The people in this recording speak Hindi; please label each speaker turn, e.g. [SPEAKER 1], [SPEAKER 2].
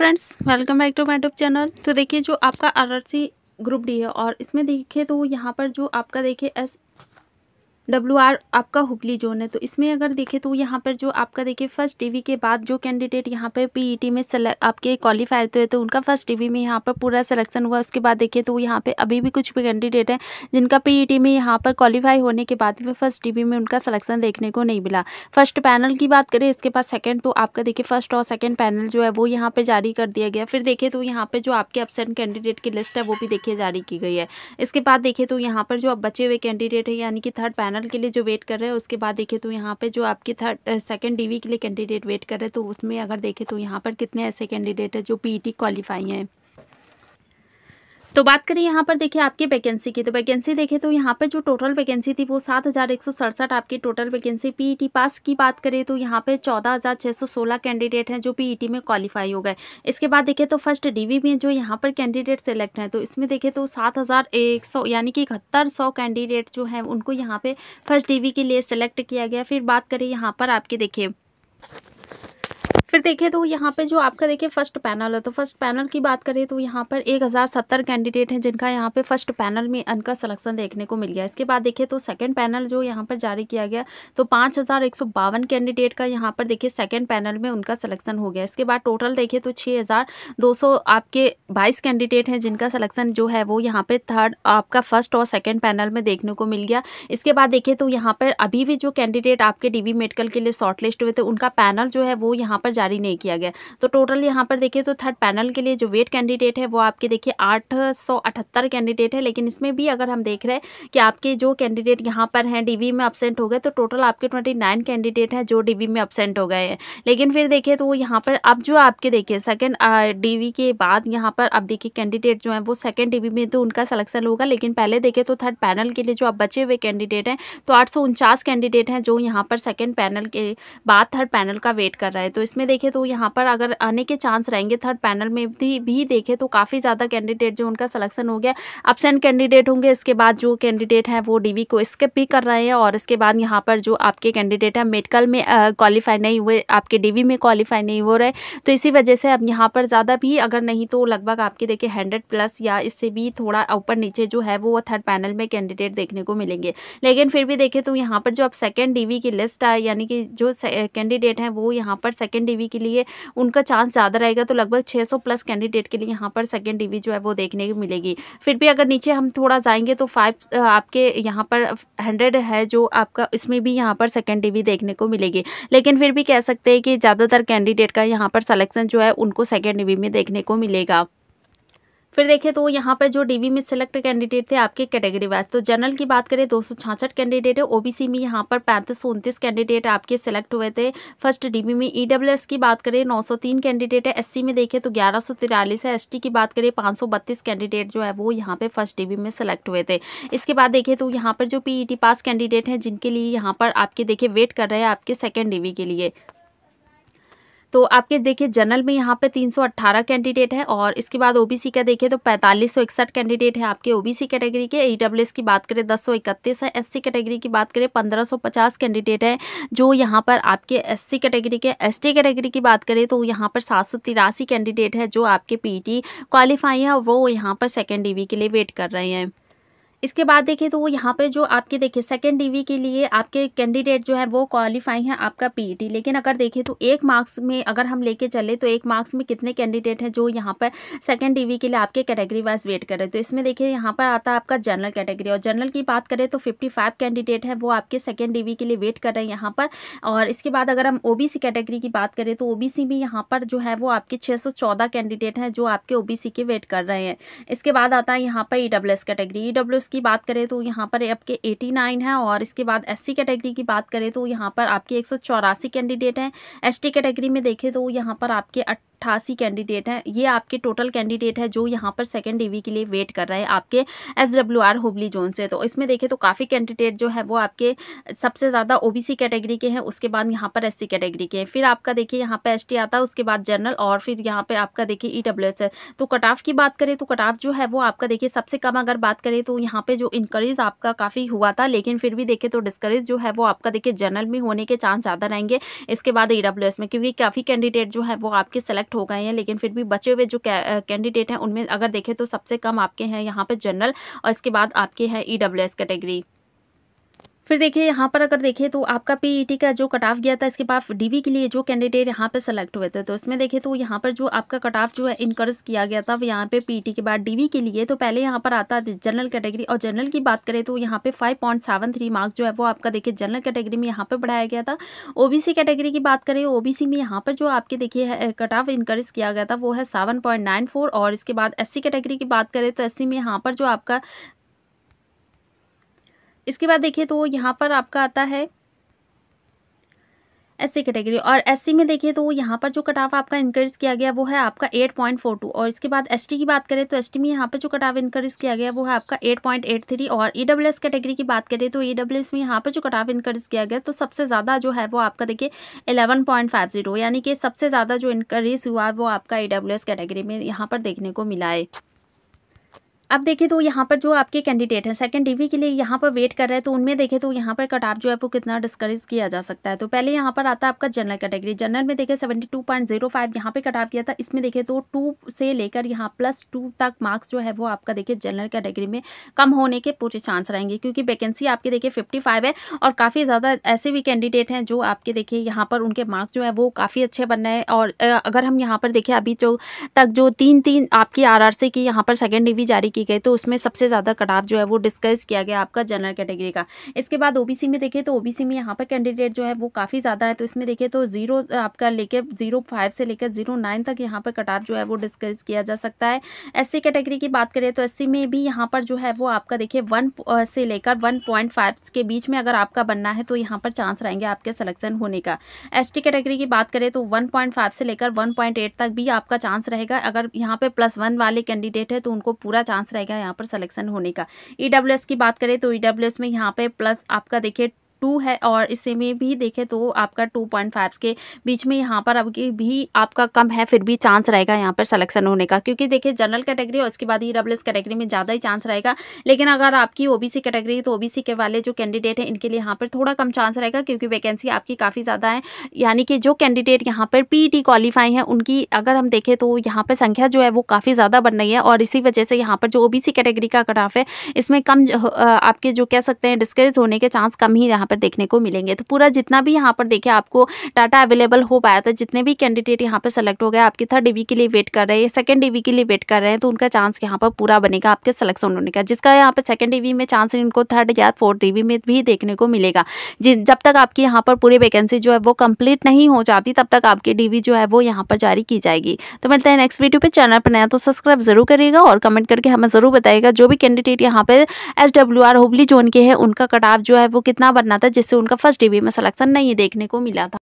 [SPEAKER 1] friends welcome back to my tube channel तो देखिए जो आपका आर ग्रुप डी है और इसमें देखिए तो यहाँ पर जो आपका देखिए एस डब्ल्यू आर आपका हुगली जोन है तो इसमें अगर देखें तो यहाँ पर जो आपका देखिए फर्स्ट डिवी के बाद जो कैंडिडेट यहाँ पर टी e में आपके क्वालिफायर हुए तो उनका फर्स्ट डिवी में यहाँ पर पूरा सिलेक्शन हुआ उसके बाद देखिए तो यहाँ पर अभी भी कुछ भी कैंडिडेट हैं जिनका टी e में यहाँ पर क्वालिफाई होने के बाद भी फर्स्ट डिवी में उनका सलेक्शन देखने को नहीं मिला फर्स्ट पैनल की बात करें इसके बाद सेकेंड तो आपका देखिए फर्स्ट और सेकेंड पैनल जो है वो यहाँ पर जारी कर दिया गया फिर देखे तो यहाँ पर जो आपके अपसेंट कैंडिडेट की लिस्ट है वो भी देखिए जारी की गई है इसके बाद देखें तो यहाँ पर जो अब बचे हुए कैंडिडेट हैं यानी कि थर्ड पैनल फाइनल के लिए जो वेट कर रहे हैं उसके बाद देखें तो यहाँ पे जो आपके थर्ड सेकेंड डीवी के लिए कैंडिडेट वेट कर रहे हैं तो उसमें अगर देखें तो यहाँ पर कितने ऐसे कैंडिडेट हैं जो पीईटी क्वालिफाई e हैं तो बात करें यहाँ पर देखिए आपकी वैकेंसी की तो वैकेंसी देखें तो यहाँ पर जो टोटल वैकेंसी थी वो सात हज़ार एक सौ सड़सठ आपकी टोटल वैकेंसी पीईटी पास की बात करें तो यहाँ पे चौदह हज़ार छः सौ सोलह कैंडिडेट हैं जो पीईटी e में क्वालिफाई हो गए इसके बाद देखें तो फर्स्ट डीवी में जो यहाँ पर कैंडिडेट सेलेक्ट हैं तो इसमें देखें तो सात हज़ार एक सौ यानी कि इकहत्तर सौ कैंडिडेट जो हैं उनको यहाँ पर फर्स्ट डी के लिए सेलेक्ट किया गया फिर बात करें यहाँ पर आपके देखिए फिर देखिए तो यहाँ पे जो आपका देखिए फर्स्ट पैनल है तो फर्स्ट पैनल की बात करें तो यहाँ पर एक हज़ार सत्तर कैंडिडेट हैं जिनका यहाँ पे फर्स्ट पैनल में उनका सिलेक्शन देखने को मिल गया इसके बाद देखिए तो सेकंड पैनल जो यहाँ पर जारी किया गया तो पाँच हज़ार एक सौ बावन कैंडिडेट का यहाँ पर देखिए सेकेंड पैनल में उनका सलेक्शन हो गया इसके बाद टोटल देखिए तो छः हज़ार दो सौ आपके बाईस कैंडिडेट हैं जिनका सलेक्शन जो है वो यहाँ पर थर्ड आपका फर्स्ट और सेकेंड पैनल में देखने को मिल गया इसके बाद देखिए तो यहाँ पर अभी भी जो कैंडिडेट आपके डी मेडिकल के लिए शॉर्ट हुए थे उनका पैनल जो है वो यहाँ पर जारी नहीं किया गया तो टोटल यहाँ पर देखिए तो थर्ड पैनल के लिए जो वेट कैंडिडेट है वो आपके देखिए आठ कैंडिडेट है लेकिन इसमें भी अगर हम देख रहे हैं कि आपके जो कैंडिडेट यहाँ पर हैं डी में अपसेंट हो गए तो टोटल आपके ट्वेंटी कैंडिडेट हैं जो डी में अपसेंट हो गए हैं लेकिन फिर देखिए तो यहाँ पर अब जो आपके देखिए सेकेंड डी के बाद यहाँ पर अब देखिए कैंडिडेट जो है वो सेकेंड डी में तो उनका सलेक्शन होगा लेकिन पहले देखिए तो थर्ड पैनल के लिए जो अब बचे हुए कैंडिडेट हैं तो आठ कैंडिडेट हैं जो यहाँ पर सेकेंड पैनल के बाद थर्ड पैनल का वेट कर रहा है तो इसमें देखें तो यहाँ पर अगर आने के चांस रहेंगे थर्ड पैनल में भी, भी देखें तो काफ़ी ज़्यादा कैंडिडेट जो उनका सलेक्शन हो गया अपसेंट कैंडिडेट होंगे इसके बाद जो कैंडिडेट हैं वो डी को स्किप भी कर रहे हैं और इसके बाद यहाँ पर जो आपके कैंडिडेट हैं मेडिकल में क्वालिफाई नहीं हुए आपके डी में क्वालिफाई नहीं हो रहे तो इसी वजह से अब यहाँ पर ज़्यादा भी अगर नहीं तो लगभग आपके देखिए हंड्रेड प्लस या इससे भी थोड़ा ऊपर नीचे जो है वो थर्ड पैनल में कैंडिडेट देखने को मिलेंगे लेकिन फिर भी देखें तो यहाँ पर जो अब सेकेंड डी की लिस्ट है यानी कि जो कैंडिडेट हैं वो यहाँ पर सेकेंड डी टीवी के लिए उनका चांस ज़्यादा रहेगा तो लगभग 600 प्लस कैंडिडेट के लिए यहाँ पर सेकेंड डिवी जो है वो देखने को मिलेगी फिर भी अगर नीचे हम थोड़ा जाएंगे तो फाइव आपके यहाँ पर हंड्रेड है जो आपका इसमें भी यहाँ पर सेकेंड डिवी देखने को मिलेगी लेकिन फिर भी कह सकते हैं कि ज़्यादातर कैंडिडेट का यहाँ पर सलेक्शन जो है उनको सेकेंड टीवी में देखने को मिलेगा फिर देखें तो यहाँ पर जो डीवी में सिलेक्ट कैंडिडेट थे आपके कैटेगरी वाइज तो जनरल की बात करें दो कैंडिडेट है ओबीसी में यहाँ पर पैंतीस उनतीस कैंडिडेट आपके सिलेक्ट हुए थे फर्स्ट डीबी में ई e की बात करें 903 कैंडिडेट है एससी में देखें तो ग्यारह है एसटी की बात करें पाँच कैंडिडेट जो है वो यहाँ पर फर्स्ट डी में सिलेक्ट हुए थे इसके बाद देखें तो यहाँ पर जो पी पास कैंडिडेट हैं जिनके लिए यहाँ पर आपके देखिए वेट कर रहे हैं आपके सेकेंड डी के लिए तो आपके देखिए जनरल में यहाँ पे 318 कैंडिडेट है और इसके बाद ओबीसी का देखिए तो पैंतालीस कैंडिडेट है आपके ओबीसी कैटेगरी के ई की बात करें दस है एस कैटेगरी की बात करें पंद्रह कैंडिडेट है जो यहाँ पर आपके एस कैटेगरी के एस कैटेगरी की बात करें तो यहाँ पर सात कैंडिडेट है जो आपके पी क्वालिफाई है वो यहाँ पर सेकेंड डी के लिए वेट कर रहे हैं इसके बाद देखिए तो वो यहाँ पे जो आपके देखिए सेकेंड डीवी के लिए आपके कैंडिडेट जो है वो क्वालिफाई हैं आपका पीईटी e लेकिन अगर देखें तो एक मार्क्स में अगर हम लेके चले तो एक मार्क्स में कितने कैंडिडेट हैं जो यहाँ पर सेकेंड डीवी के लिए आपके कैटेगरी वाइज वेट कर रहे हैं तो इसमें देखिए यहाँ पर आता है आपका जनरल कैटेगरी और जनरल की बात करें तो फिफ्टी कैंडिडेट है वो आपके सेकेंड डीवी के लिए वेट कर रहे हैं यहाँ पर और इसके बाद अगर हम ओ कैटेगरी की बात करें तो ओ भी यहाँ पर जो है वो आपके छः कैंडिडेट हैं जो आपके ओ के वेट कर रहे हैं इसके बाद आता है यहाँ पर ई कैटेगरी ई की बात करें तो यहाँ पर आपके 89 है और इसके बाद एससी कैटेगरी की बात करें तो यहाँ पर आपके एक कैंडिडेट हैं एसटी कैटेगरी में देखें तो यहाँ पर आपके अट्ठासी कैंडिडेट हैं ये आपके टोटल कैंडिडेट है जो यहाँ पर सेकेंड डिवी के लिए वेट कर रहे हैं आपके S W R Hubli zone से तो इसमें देखें तो काफ़ी कैंडिडेट जो है वो आपके सबसे ज़्यादा ओ बी सी कैटेगरी के हैं उसके बाद यहाँ पर एस सी कैटेगरी के हैं फिर आपका देखिए यहाँ पर एस टी आता है उसके बाद जनरल और फिर यहाँ पर आपका देखिए ई डब्ल्यू एस है तो कट ऑफ की बात करें तो कट ऑफ जो है वो आपका देखिए सबसे कम अगर बात करें तो यहाँ पर जो इंक्रीज़ आपका काफ़ी हुआ था लेकिन फिर भी देखें तो डिस्करेज जो है वो आपका देखिए जनरल में होने के चांस ज़्यादा रहेंगे इसके बाद ई में क्योंकि काफ़ी कैंडिडेट जो है वो आपके सेलेक्ट सिलेक्ट हो गए हैं लेकिन फिर भी बचे हुए जो कैंडिडेट हैं उनमें अगर देखें तो सबसे कम आपके हैं यहाँ पर जनरल और इसके बाद आपके हैं ई e कैटेगरी फिर देखिए यहाँ पर अगर देखें तो आपका पी e का जो कट ऑफ गया था इसके बाद डीवी के लिए जो कैंडिडेट यहाँ पर सेलेक्ट हुए थे तो इसमें देखें तो यहाँ पर जो आपका कट ऑफ जो है इनकर्ज किया गया था यहाँ पे पी e के बाद डीवी के लिए तो पहले यहाँ पर आता जनरल कैटेगरी और जनरल की बात करें तो यहाँ पे five point seven three mark जो है वो आपका देखिए जनरल कैटेगरी में यहाँ पर बढ़ाया गया था ओ कैटेगरी की बात करें ओ में यहाँ पर जो आपके देखिए कट ऑफ इनकर्ज किया गया था वो है सेवन पॉइंट नाइन फोर और इसके बाद एस कैटेगरी की बात करें तो एस में यहाँ पर जो आपका इसके बाद देखिए तो यहाँ पर आपका आता है सी कैटेगरी और सी में देखिए तो यहाँ पर जो कटाव आपका इंकरेज किया गया वो है आपका एट पॉइंट फोर टू और इसके बाद टी की बात करें तो टी में यहाँ पर जो कटाव इंकरेज किया गया वो है आपका एट पॉइंट एट थ्री और ई डब्ल्यू एस कैटेगरी की बात करें तो ई डब्ल्यू एस में यहाँ पर जो कटाव इंक्रेज किया गया तो सबसे ज़्यादा जो है वो आपका देखिए एलेवन पॉइंट फाइव जीरो यानी कि सबसे ज़्यादा जो इंक्रेज हुआ वो आपका ई डब्ल्यू एस कैटेगरी में यहाँ पर देखने को मिला है अब देखिए तो यहाँ पर जो आपके कैंडिडेट हैं सेकंड डीवी के लिए यहाँ पर वेट कर रहे हैं तो उनमें देखें तो यहाँ पर कट ऑफ जो है वो कितना डिस्करेज किया जा सकता है तो पहले यहाँ पर आता है आपका जनरल कैटेगरी जनरल में देखें seventy two point zero five यहाँ पर कट ऑफ किया था इसमें देखें तो टू से लेकर यहाँ प्लस टू तक मार्क्स जो है वो आपका देखिए जनरल कैटेगरी में कम होने के पूरे चांस रहेंगे क्योंकि वैकेंसी आपके देखिए फिफ्टी फाइव है और काफ़ी ज़्यादा ऐसे भी कैंडिडेट हैं जो आपके देखिए यहाँ पर उनके मार्क्स जो है वो काफ़ी अच्छे बन रहे हैं और अगर हम यहाँ पर देखें अभी जो तक जो तीन तीन आपकी आर आर की यहाँ पर सेकेंड डिवी जारी की की गई तो उसमें सबसे ज़्यादा कटाव जो है वो डिस्कस किया गया आपका जनरल कैटेगरी का इसके बाद ओबीसी में देखिए तो ओबीसी में यहाँ पर कैंडिडेट जो है वो काफ़ी ज़्यादा है तो इसमें देखिए तो जीरो आपका लेके जीरो फाइव से लेकर जीरो नाइन तक यहाँ पर कटाव जो है वो डिस्कस किया जा सकता है एस कैटेगरी की बात करें तो एस में भी यहाँ पर जो है वो आपका देखिए वन से लेकर वन के बीच में अगर आपका बनना है तो यहाँ पर चांस रहेंगे आपके सलेक्शन होने का एस कैटेगरी की बात करें तो वन से लेकर वन तक भी आपका चांस रहेगा अगर यहाँ पर प्लस वन वाले कैंडिडेट है तो उनको पूरा चांस चांस रहेगा यहाँ पर सिलेक्शन होने का ई e की बात करें तो ई e में यहाँ पे प्लस आपका देखिए टू है और इसे में भी देखें तो आपका टू पॉइंट फाइव के बीच में यहाँ पर अभी भी आपका कम है फिर भी चांस रहेगा यहाँ पर सलेक्शन होने का क्योंकि देखिए जनरल कैटेगरी और उसके बाद ई डब्ल्यू कैटेगरी में ज़्यादा ही चांस रहेगा लेकिन अगर आपकी ओ कैटेगरी तो ओ के वाले जो कैंडिडेट हैं इनके लिए यहाँ पर थोड़ा कम चांस रहेगा क्योंकि वैकेंसी आपकी काफ़ी ज़्यादा है यानी कि जो कैंडिडेट यहाँ पर पी क्वालिफाई e हैं उनकी अगर हम देखें तो यहाँ पर संख्या जो है वो काफ़ी ज़्यादा बन रही है और इसी वजह से यहाँ पर जो ओ कैटेगरी का कटाफ है इसमें कम आपके जो कह सकते हैं डिस्करेज होने के चांस कम ही यहाँ पर देखने को मिलेंगे तो पूरा जितना भी यहाँ पर देखिए आपको डाटा अवेलेबल हो पाया था जितने भी कैंडिडेट यहाँ पर सेलेक्ट हो गए आपकी थर्ड डिवी के लिए वेट कर रहे हैं सेकंड डिवी के लिए वेट कर रहे हैं तो उनका चांस यहाँ पर पूरा बनेगा आपके सिलेक्शन होने का जिसका यहाँ पर सेकंड डिवी में चांस इनको थर्ड या फोर्थ डिवी में भी देखने को मिलेगा जब तक आपकी यहाँ पर पूरी वैकेंसी जो है वो कंप्लीट नहीं हो जाती तब तक आपकी डीवी जो है वो यहाँ पर जारी की जाएगी तो मिलते हैं नेक्स्ट वीडियो पर चैनल पर नया तो सब्सक्राइब जरूर करिएगा और कमेंट करके हमें ज़रूर बताएगा जो भी कैंडिडेट यहाँ पर S W R Hubli zone के हैं उनका कटाव जो है वो कितना बनना था जिससे उनका फर्स्ट डिबी में सलेक्शन नहीं देखने को मिला था